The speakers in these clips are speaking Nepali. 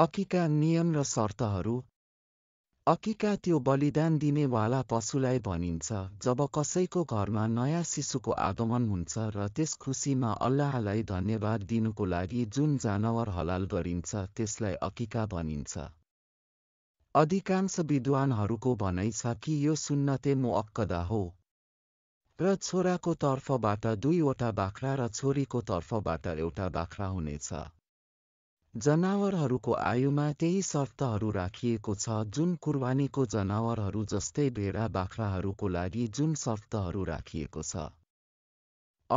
अकीका नियम र शर्तहरू अकीका त्यो बलिदान दिनेवाला पशुलाई भनिन्छ जब कसैको घरमा नयाँ शिशुको आगमन हुन्छ र त्यस खुसीमा अल्लाहलाई धन्यवाद दिनुको लागि जुन जनावर हलाल गरिन्छ त्यसलाई अकीका भनिन्छ अधिकांश विद्वानहरूको भनाइ छ कि यो सुन्नते मुअक्कदा हो र छोराको तर्फबाट दुईवटा बाख्रा र छोरीको तर्फबाट एउटा बाख्रा हुनेछ जनावरहरूको आयुमा त्यही शर्तहरू राखिएको छ जुन कुर्बानीको जनावरहरू जस्तै भेडा बाख्राहरूको लागि जुन शर्तहरू राखिएको छ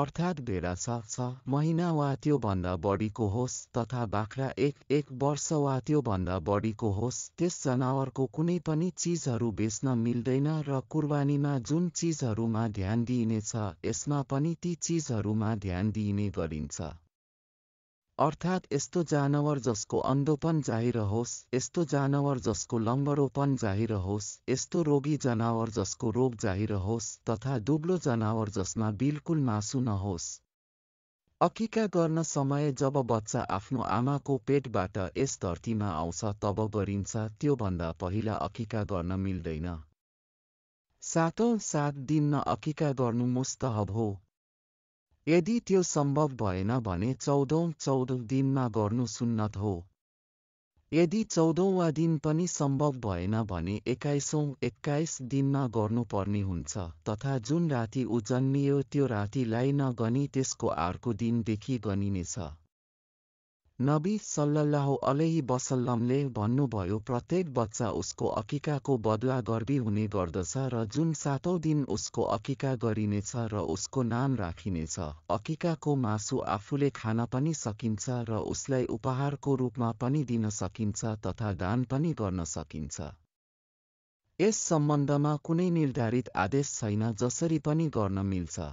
अर्थात् भेडा छ छ महिना वा त्योभन्दा बढीको होस् तथा बाख्रा एक एक वर्ष वा त्योभन्दा बढीको होस् त्यस जनावरको कुनै पनि चिजहरू बेच्न मिल्दैन र कुर्बानीमा जुन चिजहरूमा ध्यान दिइनेछ यसमा पनि ती चिजहरूमा ध्यान दिइने गरिन्छ अर्थात् यस्तो जानवर जसको अन्धोपन जाहिर होस् यस्तो जानवर जसको लम्बरोपन जाहिर होस् यस्तो रोगी जनावर जसको रोग जाहिर होस् तथा दुब्लो जनावर जसमा बिल्कुल मासु नहोस् अकिका गर्न समय जब बच्चा आफ्नो आमाको पेटबाट यस धरतीमा आउँछ तब गरिन्छ त्योभन्दा पहिला अकिका गर्न मिल्दैन सातौँ सात दिन न अकिका गर्नु मुस्तहब हो यदि त्यो सम्भव भएन भने चौधौँ चौध दिनमा गर्नु सुन्नत हो यदि चौधौँवा दिन पनि सम्भव भएन भने एक्काइसौँ एक्काइस दिनमा गर्नुपर्ने हुन्छ तथा जुन राति उजन्मियो त्यो रातिलाई नगनी त्यसको अर्को दिनदेखि गनिनेछ नबी सल्लल्लाहु अलैहि वसल्लमले भन्नुभयो प्रत्येक बच्चा उसको अकिकाको बदला गर्वी हुने गर्दछ र जुन सातौँ दिन उसको अकिका गरिनेछ र उसको नाम राखिनेछ अकिकाको मासु आफूले खान पनि सकिन्छ र उसलाई उपहारको रूपमा पनि दिन सकिन्छ तथा दान पनि गर्न सकिन्छ यस सम्बन्धमा कुनै निर्धारित आदेश छैन जसरी पनि गर्न मिल्छ